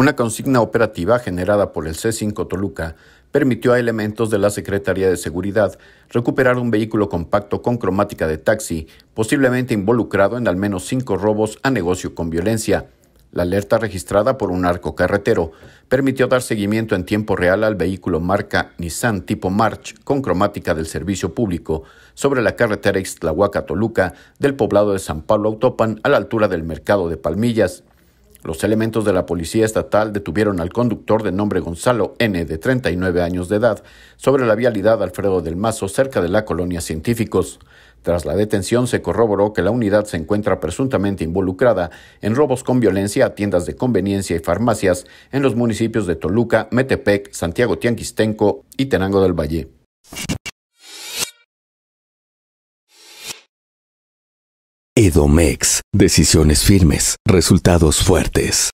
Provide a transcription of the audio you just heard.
Una consigna operativa generada por el C5 Toluca permitió a elementos de la Secretaría de Seguridad recuperar un vehículo compacto con cromática de taxi, posiblemente involucrado en al menos cinco robos a negocio con violencia. La alerta registrada por un arco carretero permitió dar seguimiento en tiempo real al vehículo marca Nissan tipo March con cromática del servicio público sobre la carretera Ixtlahuaca-Toluca del poblado de San Pablo Autopan a la altura del mercado de Palmillas. Los elementos de la Policía Estatal detuvieron al conductor de nombre Gonzalo N., de 39 años de edad, sobre la vialidad Alfredo del Mazo, cerca de la colonia Científicos. Tras la detención se corroboró que la unidad se encuentra presuntamente involucrada en robos con violencia a tiendas de conveniencia y farmacias en los municipios de Toluca, Metepec, Santiago Tianquistenco y Tenango del Valle. Edomex, decisiones firmes, resultados fuertes.